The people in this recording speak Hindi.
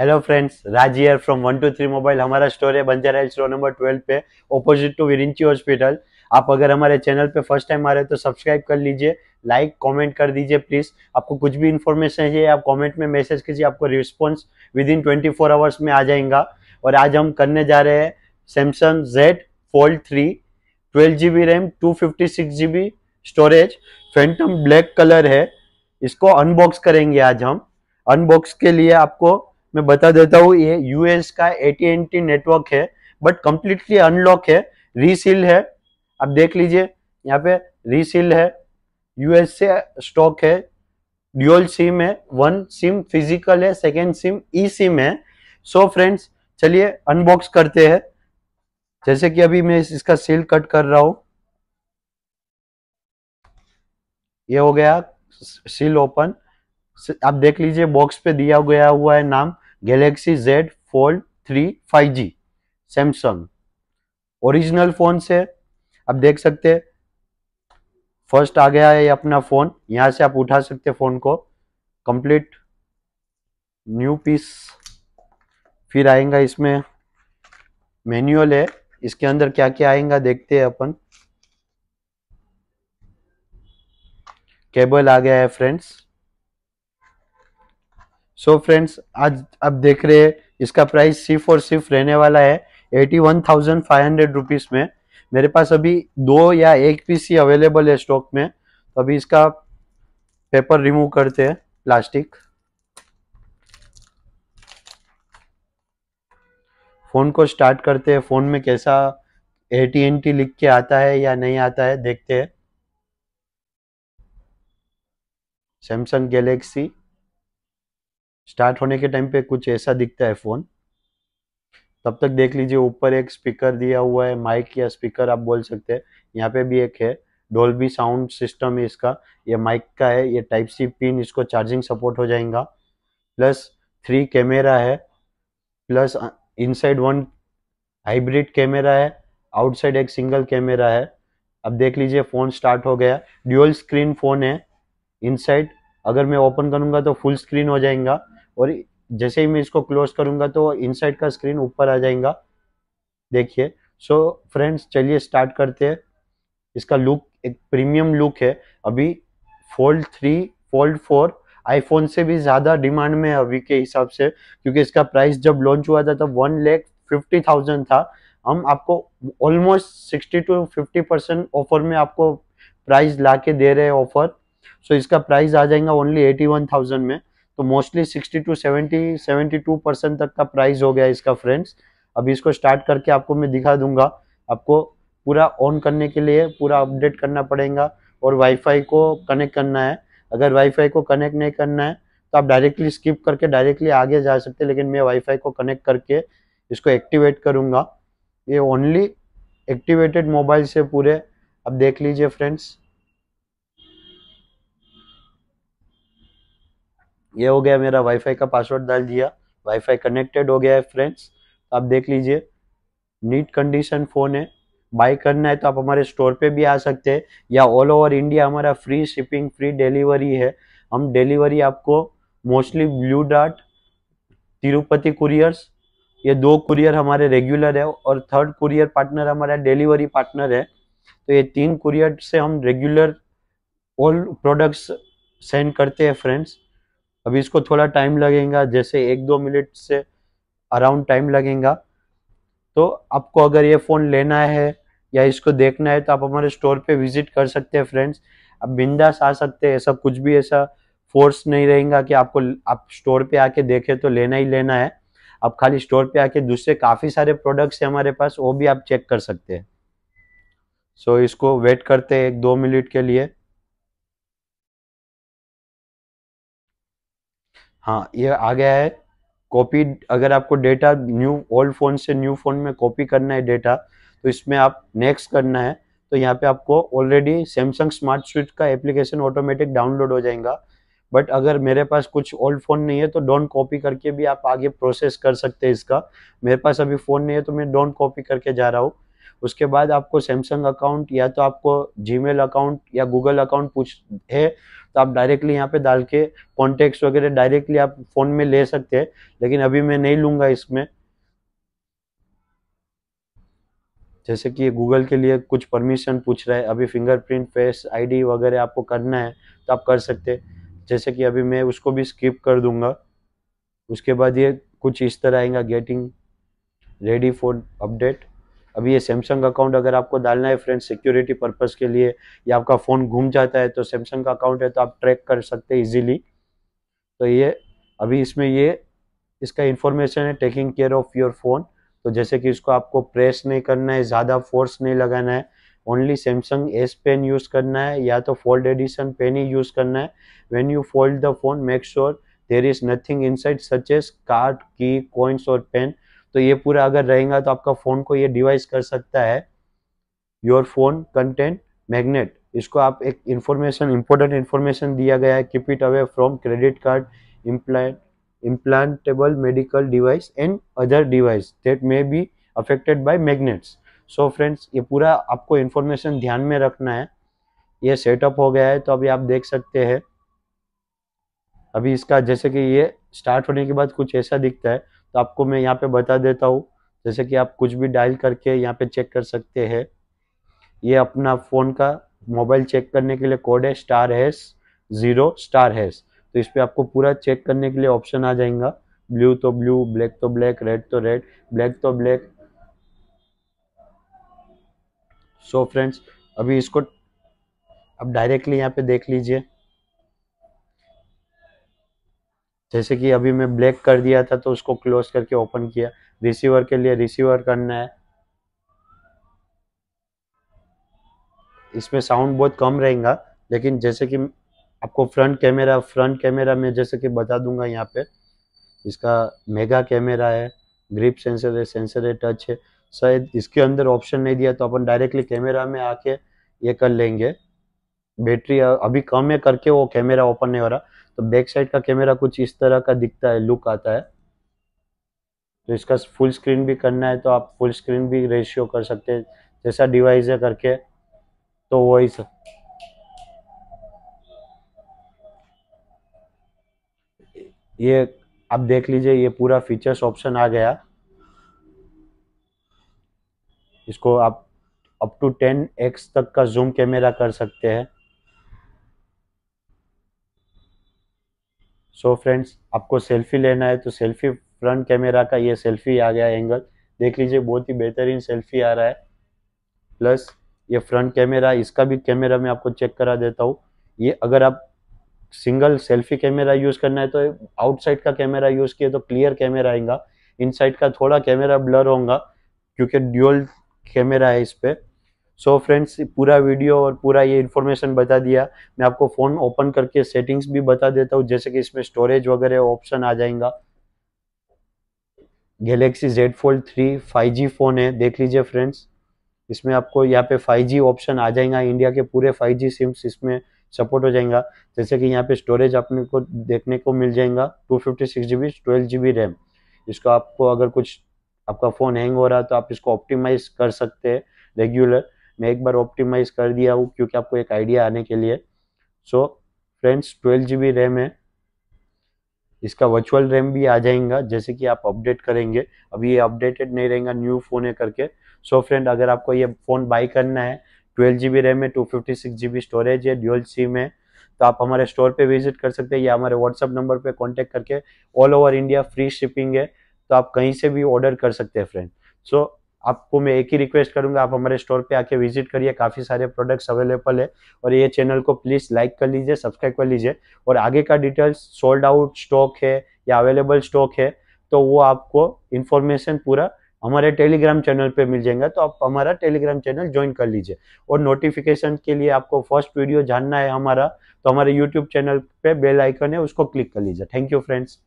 hello friends Raj here from one two three mobile हमारा स्टोर है Banjara Hills road number twelve पे ऑपोजिट टू विरिंची हॉस्पिटल आप अगर हमारे चैनल पे फर्स्ट टाइम आ रहे हो तो सब्सक्राइब कर लीजिए लाइक कमेंट कर दीजिए प्लीज़ आपको कुछ भी इन्फॉर्मेशन चाहिए आप कमेंट में मैसेज कीजिए आपको response within twenty four hours में आ जाएगा और आज हम करने जा रहे हैं Samsung Z Fold three twelve G B RAM two fifty six G B storage phantom black colour है इसको अनबॉक्स करेंगे आज हम अनबॉक्स के लिए आपको मैं बता देता हूँ ये यूएस का एटीएनटी नेटवर्क है बट कम्प्लीटली अनलॉक है रीसील है आप देख लीजिए यहाँ पे रीसील है यूएस से स्टॉक है ड्यूअल सिम है वन सिम फिजिकल है सेकेंड सिम ई सिम है सो फ्रेंड्स चलिए अनबॉक्स करते हैं जैसे कि अभी मैं इसका सील कट कर रहा हूं ये हो गया सील ओपन आप देख लीजिए बॉक्स पे दिया गया हुआ है नाम Galaxy Z Fold three five G Samsung original phone से आप देख सकते हैं फर्स्ट आ गया है अपना फ़ोन यहाँ से आप उठा सकते फ़ोन को कंप्लीट न्यू पीस फिर आएगा इसमें मैनुअल है इसके अंदर क्या क्या आएगा देखते हैं अपन केबल आ गया है फ्रेंड्स सो so फ्रेंड्स आज आप देख रहे हैं इसका प्राइस सिर्फ और सिर्फ रहने वाला है at one thousand five hundred rupees में मेरे पास अभी दो या एक पीस ही अवेलेबल है स्टॉक में तो अभी इसका पेपर रिमूव करते हैं प्लास्टिक फोन को स्टार्ट करते हैं फोन में कैसा ए टी एन टी लिख के आता है या नहीं आता है देखते हैं सैमसंग गैलेक्सी स्टार्ट होने के टाइम पे कुछ ऐसा दिखता है फ़ोन तब तक देख लीजिए ऊपर एक स्पीकर दिया हुआ है माइक या स्पीकर आप बोल सकते हैं यहाँ पे भी एक है डोल्बी साउंड सिस्टम है इसका ये माइक का है ये टाइप सी पिन इसको चार्जिंग सपोर्ट हो जाएगा प्लस थ्री कैमरा है plus inside one hybrid camera है आउटसाइड एक सिंगल कैमरा है अब देख लीजिए फ़ोन स्टार्ट हो गया ड्यूअल स्क्रीन फ़ोन है इनसाइड अगर मैं ओपन करूँगा तो फुल स्क्रीन हो जाएगा और जैसे ही मैं इसको क्लोज करूँगा तो इनसाइड का स्क्रीन ऊपर आ जाएगा देखिए सो फ्रेंड्स चलिए स्टार्ट करते हैं इसका लुक एक प्रीमियम लुक है अभी Fold three Fold four iPhone से भी ज़्यादा डिमांड में है अभी के हिसाब से क्योंकि इसका प्राइस जब लॉन्च हुआ था तब वन लेख फिफ्टी थाउजेंड था हम आपको almost sixty two fifty percent offer में आपको प्राइस ला के दे रहे हैं ऑफर सो इसका प्राइस आ जाएगा ओनली एटी वन थाउजेंड में तो मोस्टली 60 टू 70 72 परसेंट तक का प्राइस हो गया इसका फ्रेंड्स अभी इसको स्टार्ट करके आपको मैं दिखा दूंगा आपको पूरा ऑन करने के लिए पूरा अपडेट करना पड़ेगा और वाईफाई को कनेक्ट करना है अगर वाईफाई को कनेक्ट नहीं करना है तो आप डायरेक्टली स्किप करके डायरेक्टली आगे जा सकते हैं लेकिन मैं वाईफाई को कनेक्ट करके इसको एक्टिवेट करूँगा ये ओनली एक्टिवेटेड मोबाइल से पूरे अब देख लीजिए फ्रेंड्स ये हो गया मेरा वाईफाई का पासवर्ड डाल दिया वाईफाई कनेक्टेड हो गया है फ्रेंड्स तो आप देख लीजिए नीट कंडीशन फ़ोन है बाई करना है तो आप हमारे स्टोर पे भी आ सकते हैं या ऑल ओवर इंडिया हमारा फ्री शिपिंग फ्री डिलीवरी है हम डिलीवरी आपको mostly Blue Dart Tirupati couriers ये दो कुरियर हमारे रेगुलर है और थर्ड कुरियर पार्टनर हमारा डिलीवरी पार्टनर है तो ये तीन कुरियर से हम रेगुलर ऑल प्रोडक्ट्स सेंड करते हैं फ्रेंड्स अब इसको थोड़ा टाइम लगेगा जैसे एक दो मिनट से अराउंड टाइम लगेगा तो आपको अगर ये फ़ोन लेना है या इसको देखना है तो आप हमारे स्टोर पे विजिट कर सकते हैं फ्रेंड्स आप बिंदास आ सकते हैं ऐसा कुछ भी ऐसा फोर्स नहीं रहेगा कि आपको आप स्टोर पे आके देखें तो लेना ही लेना है आप खाली स्टोर पे आके दूसरे काफ़ी सारे प्रोडक्ट्स हैं हमारे पास वो भी आप चेक कर सकते हैं सो so, इसको वेट करते हैं एक दो मिनट के लिए हाँ ये आ गया है कॉपी अगर आपको डेटा न्यू ओल्ड फोन से न्यू फोन में कॉपी करना है डेटा तो इसमें आप नेक्स्ट करना है तो यहाँ पे आपको ऑलरेडी सैमसंग स्मार्ट स्विच का एप्लीकेशन ऑटोमेटिक डाउनलोड हो जाएगा बट अगर मेरे पास कुछ ओल्ड फ़ोन नहीं है तो डोंट कॉपी करके भी आप आगे प्रोसेस कर सकते हैं इसका मेरे पास अभी फ़ोन नहीं है तो मैं डोंट कॉपी करके जा रहा हूँ उसके बाद आपको सैमसंग अकाउंट या तो आपको जीमेल अकाउंट या गूगल अकाउंट पूछ है तो आप डायरेक्टली यहाँ पे डाल के कॉन्टेक्ट वगैरह डायरेक्टली आप फ़ोन में ले सकते हैं लेकिन अभी मैं नहीं लूँगा इसमें जैसे कि गूगल के लिए कुछ परमिशन पूछ रहा है अभी फिंगरप्रिंट फेस आईडी वगैरह आपको करना है तो आप कर सकते हैं जैसे कि अभी मैं उसको भी स्किप कर दूंगा उसके बाद ये कुछ इस तरह आएगा गेटिंग रेडी फॉर अपडेट अभी ये सैमसंग अकाउंट अगर आपको डालना है फ्रेंड सिक्योरिटी पर्पज़ के लिए या आपका फ़ोन घूम जाता है तो सैमसंग का अकाउंट है तो आप ट्रैक कर सकते हैं इजीली तो ये अभी इसमें ये इसका इंफॉर्मेशन है taking care of your phone तो जैसे कि इसको आपको प्रेस नहीं करना है ज़्यादा फोर्स नहीं लगाना है only Samsung S Pen use करना है या तो फोल्ड एडिशन पेन ही यूज़ करना है when you fold the phone make sure there is nothing inside such as card की कॉइन्स और पेन तो ये पूरा अगर रहेगा तो आपका फ़ोन को ये डिवाइस कर सकता है योर फोन कंटेंट मैग्नेट इसको आप एक इंफॉर्मेशन इंपॉर्टेंट इंफॉर्मेशन दिया गया है keep it away from credit card implant implantable medical device and other device that may be affected by magnets so friends ये पूरा आपको इन्फॉर्मेशन ध्यान में रखना है ये सेटअप हो गया है तो अभी आप देख सकते हैं अभी इसका जैसे कि ये स्टार्ट होने के बाद कुछ ऐसा दिखता है तो आपको मैं यहाँ पे बता देता हूँ जैसे कि आप कुछ भी डायल करके यहाँ पे चेक कर सकते हैं ये अपना फ़ोन का मोबाइल चेक करने के लिए कोड है star hash zero star hash तो इस पर आपको पूरा चेक करने के लिए ऑप्शन आ जाएगा ब्लू तो ब्लू ब्लैक तो ब्लैक रेड तो रेड ब्लैक तो ब्लैक सो so फ्रेंड्स अभी इसको आप डायरेक्टली यहाँ पे देख लीजिए जैसे कि अभी मैं ब्लैक कर दिया था तो उसको क्लोज करके ओपन किया रिसीवर के लिए रिसीवर करना है इसमें साउंड बहुत कम रहेगा लेकिन जैसे कि आपको फ्रंट कैमरा फ्रंट कैमरा में जैसे कि बता दूंगा यहाँ पे इसका मेगा कैमरा है ग्रिप सेंसर है सेंसर है टच है शायद इसके अंदर ऑप्शन नहीं दिया तो अपन डायरेक्टली कैमरा में आके ये कर लेंगे बैटरी अभी कम है करके वो कैमरा ओपन नहीं हो रहा तो बैक साइड का कैमरा कुछ इस तरह का दिखता है लुक आता है तो इसका फुल स्क्रीन भी करना है तो आप फुल स्क्रीन भी रेशियो कर सकते हैं जैसा डिवाइस है करके तो वही सब ये आप देख लीजिए ये पूरा फीचर्स ऑप्शन आ गया इसको आप अप टू टेन एक्स तक का जूम कैमरा कर सकते हैं सो फ्रेंड्स आपको सेल्फी लेना है तो सेल्फी फ्रंट कैमरा का ये सेल्फी आ गया एंगल देख लीजिए बहुत ही बेहतरीन सेल्फी आ रहा है प्लस ये फ्रंट कैमरा इसका भी कैमरा मैं आपको चेक करा देता हूँ ये अगर आप सिंगल सेल्फी कैमरा यूज़ करना है तो आउटसाइड का कैमरा यूज़ किए तो क्लियर कैमरा आएगा इनसाइड का थोड़ा कैमरा ब्लर होगा क्योंकि ड्यूअल कैमरा है इस पर सो so फ्रेंड्स पूरा वीडियो और पूरा ये इन्फॉर्मेशन बता दिया मैं आपको फ़ोन ओपन करके सेटिंग्स भी बता देता हूँ जैसे कि इसमें स्टोरेज वगैरह ऑप्शन आ जाएगा Galaxy Z Fold 3 5G phone है देख लीजिए फ्रेंड्स इसमें आपको यहाँ पे 5G ऑप्शन आ जाएगा इंडिया के पूरे 5G सिम्स इसमें सपोर्ट हो जाएगा जैसे कि यहाँ पे स्टोरेज आपने को देखने को मिल जाएगा two fifty six G B twelve G B RAM इसको आपको अगर कुछ आपका फ़ोन हैंग हो रहा है तो आप इसको ऑप्टिमाइज कर सकते हैं रेगुलर मैं एक बार ऑप्टिमाइज़ कर दिया हूँ क्योंकि आपको एक आइडिया आने के लिए so friends twelve G B RAM है इसका वर्चुअल रैम भी आ जाएगा जैसे कि आप अपडेट करेंगे अभी ये अपडेटेड नहीं रहेगा न्यू फ़ोन है करके सो so फ्रेंड अगर आपको ये फ़ोन बाई करना है ट्वेल्व जी बी रैम है two fifty six G B storage है ड्यूल सिम है तो आप हमारे स्टोर पे विजिट कर सकते हैं या हमारे व्हाट्सअप नंबर पे कांटेक्ट करके all over India free shipping है तो आप कहीं से भी ऑर्डर कर सकते हैं फ्रेंड सो so, आपको मैं एक ही रिक्वेस्ट करूंगा आप हमारे स्टोर पे आके विजिट करिए काफ़ी सारे प्रोडक्ट्स अवेलेबल है और ये चैनल को प्लीज़ लाइक कर लीजिए सब्सक्राइब कर लीजिए और आगे का डिटेल्स सोल्ड आउट स्टॉक है या अवेलेबल स्टॉक है तो वो आपको इन्फॉर्मेशन पूरा हमारे टेलीग्राम चैनल पे मिल जाएगा तो आप हमारा टेलीग्राम चैनल ज्वाइन कर लीजिए और नोटिफिकेशन के लिए आपको फर्स्ट वीडियो जानना है हमारा तो हमारे यूट्यूब चैनल पे बेल आइकन है उसको क्लिक कर लीजिए थैंक यू फ्रेंड्स